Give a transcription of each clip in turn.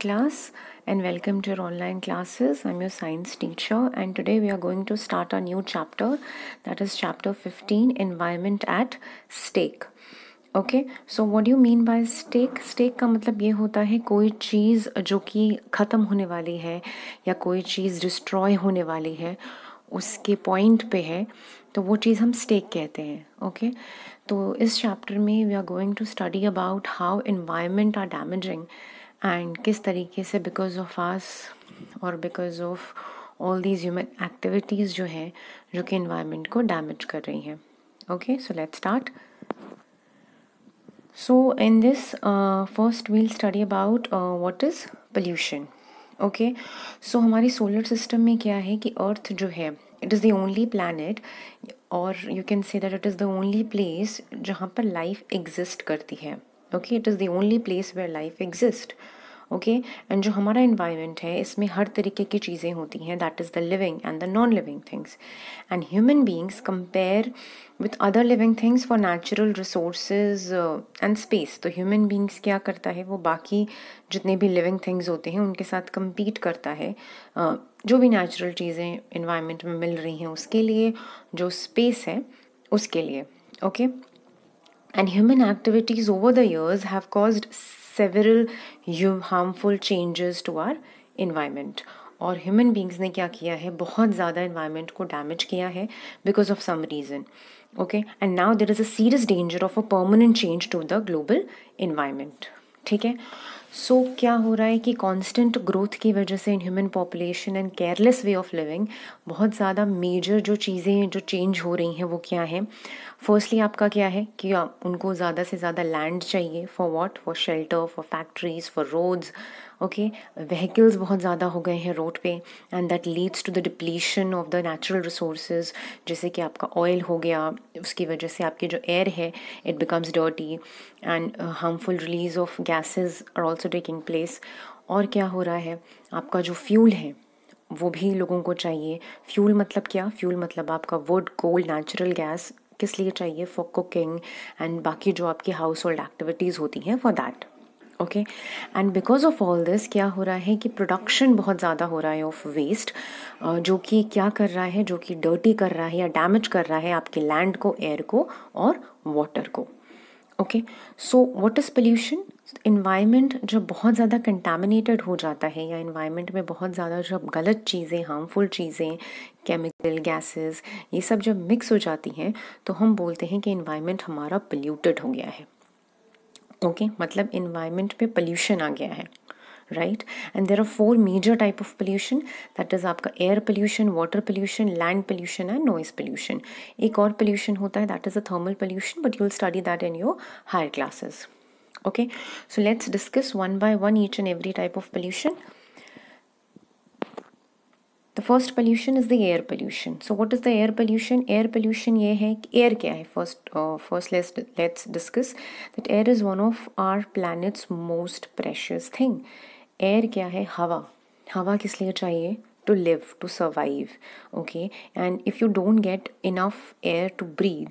class and welcome to your online classes i'm your science teacher and today we are going to start a new chapter that is chapter 15 environment at stake okay so what you mean by stake stake का मतलब ये होता है कोई चीज़ जो कि ख़त्म होने वाली है या कोई चीज़ डिस्ट्रॉय होने वाली है उसके पॉइंट पे है तो वो चीज़ हम स्टेक कहते हैं ओके okay? तो इस चैप्टर में we are going to study about how environment are damaging and किस तरीके से बिकॉज ऑफ आस और because of all these human activities जो हैं जो कि इन्वायरमेंट को डैमेज कर रही हैं okay so let's start so in this first we'll study about what is pollution okay so हमारी सोलर सिस्टम में क्या है कि अर्थ जो है it is the only planet और you can say that it is the only place जहाँ पर लाइफ एग्जिस्ट करती है okay it is the only place where life exist okay and जो हमारा इन्वायरमेंट है इसमें हर तरीके की चीज़ें होती हैं that is the living and the non living things and human beings compare with other living things for natural resource and space तो ह्यूमन बींग्स क्या करता है वो बाकी जितने भी लिविंग थिंग्स होते हैं उनके साथ कम्पीट करता है uh, जो भी नेचुरल चीज़ें इन्वायरमेंट में मिल रही हैं उसके लिए जो स्पेस है उसके लिए okay and human activities over the years have cause several harmful changes to our environment और ह्यूमन बींग्स ने क्या किया है बहुत ज़्यादा इन्वायरमेंट को डैमेज किया है because of some reason okay and now there is a serious danger of a permanent change to the global environment ठीक है सो so, क्या हो रहा है कि कांस्टेंट ग्रोथ की वजह से in human population and careless way of living बहुत ज़्यादा मेजर जो चीज़ें हैं जो चेंज हो रही हैं वो क्या है फर्स्टली आपका क्या है कि उनको ज़्यादा से ज़्यादा लैंड चाहिए for what for shelter for factories for roads okay vehicles बहुत ज़्यादा हो गए हैं रोड पे and that leads to the depletion of the natural resource जैसे कि आपका ऑयल हो गया उसकी वजह से आपकी जो एयर है it becomes dirty and harmful release of gases are also taking place और क्या हो रहा है आपका जो फ्यूल है वो भी लोगों को चाहिए फ्यूल मतलब क्या फ्यूल मतलब आपका वुड कोल नेचुरल गैस किस लिए चाहिए फॉर कुकिंग एंड बाकी जो आपकी हाउस होल्ड एक्टिविटीज़ होती हैं for that okay and because of all this क्या हो रहा है कि प्रोडक्शन बहुत ज़्यादा हो रहा है ऑफ वेस्ट जो कि क्या कर रहा है जो कि डर्टी कर रहा है या डैमेज कर रहा है आपके लैंड को एयर को और वाटर को okay so what is pollution environment जब बहुत ज़्यादा कंटामिनेटेड हो जाता है या इन्वायरमेंट में बहुत ज़्यादा जब गलत चीज़ें हार्मफुल चीज़ें केमिकल गैसेस ये सब जब मिक्स हो जाती हैं तो हम बोलते हैं कि इन्वायरमेंट हमारा पोल्यूटेड हो गया है ओके okay? मतलब इन्वायरमेंट पे पल्यूशन आ गया है right and there are four major type of pollution that is आपका air pollution water pollution land pollution and noise pollution एक और पोल्यूशन होता है that is a thermal pollution but you will study that in your higher classes okay so let's discuss one by one each and every type of pollution The first pollution is the air pollution. So what is the air pollution? Air pollution ये है air क्या है? First, uh, first let's let's discuss that air is one of our planet's most precious thing. Air क्या है? हवा. हवा किस लिए चाहिए? to live to survive okay and if you don't get enough air to breathe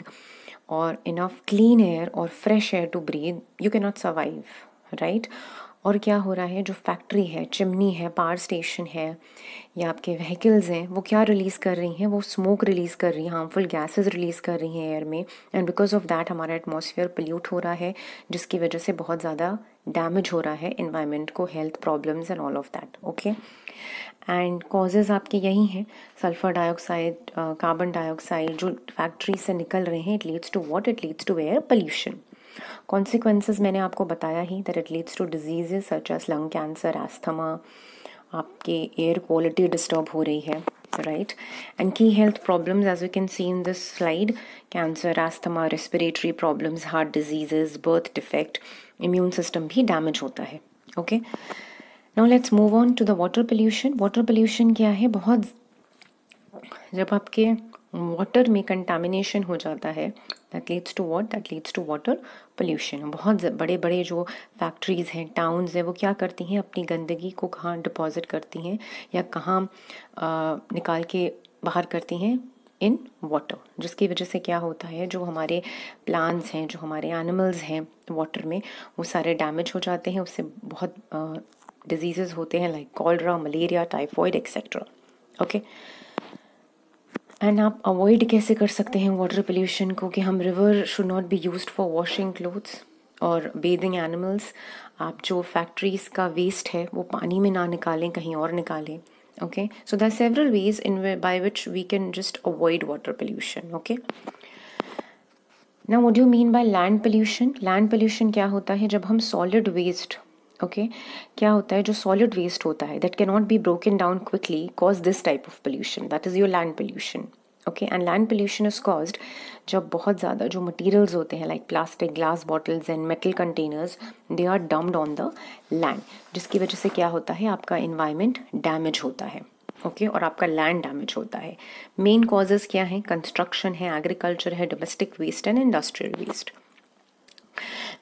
or enough clean air or fresh air to breathe you cannot survive right और क्या हो रहा है जो फैक्ट्री है चिमनी है पावर स्टेशन है या आपके व्हीकल्स हैं वो क्या रिलीज़ कर रही हैं वो स्मोक रिलीज़ कर रही हैं हार्मफुल गैसेस रिलीज़ कर रही हैं एयर में एंड बिकॉज ऑफ दैट हमारा एटमोसफियर पल्यूट हो रहा है जिसकी वजह से बहुत ज़्यादा डैमेज हो रहा है इन्वायरमेंट को health problems and all of that okay and causes आपके यही हैं सल्फ़र डाइऑक्साइड कार्बन डाइऑक्साइड जो फैक्ट्री से निकल रहे हैं it leads to what it leads to air pollution consequences मैंने आपको बताया ही that it leads to diseases such as lung cancer asthma आपके एयर क्वालिटी डिस्टर्ब हो रही है राइट एंड की health problems as you can see in this slide cancer asthma respiratory problems heart diseases birth defect immune system भी damage होता है okay now let's move on to the water pollution water pollution क्या है बहुत जब आपके water में contamination हो जाता है that leads to what that leads to water pollution बहुत बड़े बड़े जो फैक्ट्रीज़ हैं टाउन्स हैं वो क्या करती हैं अपनी गंदगी को कहाँ डिपॉज़िट करती हैं या कहाँ निकाल के बाहर करती हैं इन वाटर जिसकी वजह से क्या होता है जो हमारे प्लांट्स हैं जो हमारे एनिमल्स हैं वाटर में वो सारे डैमेज हो जाते हैं उससे बहुत डिजीज़ होते हैं like cholera malaria typhoid etcetera okay okay? And आप अवॉइड कैसे कर सकते हैं वाटर पोल्यूशन को कि हम river should not be use for washing clothes और बेदिंग एनिमल्स आप जो फैक्ट्रीज़ का वेस्ट है वो पानी में ना निकालें कहीं और निकालें okay so there several ways in by which we can just avoid water pollution okay ना what you mean by land pollution land pollution क्या होता है जब हम सॉलिड वेस्ट ओके क्या होता है जो सॉलिड वेस्ट होता है that can not be broken down quickly cause this type of pollution that is your land pollution okay and land pollution is caused जब बहुत ज़्यादा जो मटेरियल्स होते हैं like plastic glass bottles and metal containers they are dumped on the land जिसकी वजह से क्या होता है आपका इन्वायरमेंट डैमेज होता है ओके okay, और आपका लैंड डैमेज होता है मेन कॉजेज़ क्या हैं कंस्ट्रक्शन है एग्रीकल्चर है domestic waste and industrial waste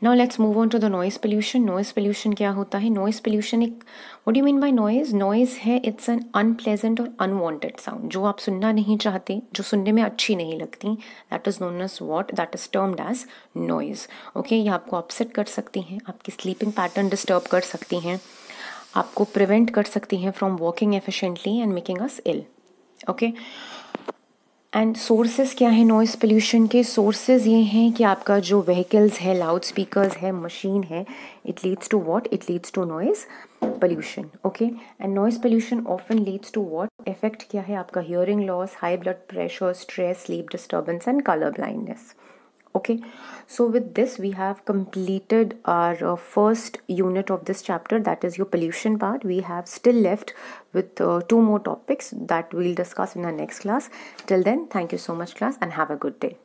now let's move on to the noise pollution noise pollution क्या होता है नॉइज़ पोल्यूशन एक what you mean by noise noise है इट्स एन अनप्लेजेंट और अनवॉन्टेड साउंड जो आप सुनना नहीं चाहते जो सुनने में अच्छी नहीं लगती that is known as what that is termed as noise okay ये आपको अपसेट कर सकती हैं आपकी स्लीपिंग पैटर्न डिस्टर्ब कर सकती हैं आपको प्रिवेंट कर सकती हैं from walking efficiently and making us ill okay and sources क्या है नॉइस पोल्यूशन के सोर्सेज ये हैं कि आपका जो व्हीकल्स है लाउड स्पीकर्स है मशीन है it leads to what it leads to noise pollution okay and noise pollution often leads to what effect क्या है आपका hearing loss high blood pressure stress sleep disturbance and colour blindness okay so with this we have completed our uh, first unit of this chapter that is your pollution part we have still left with uh, two more topics that we'll discuss in our next class till then thank you so much class and have a good day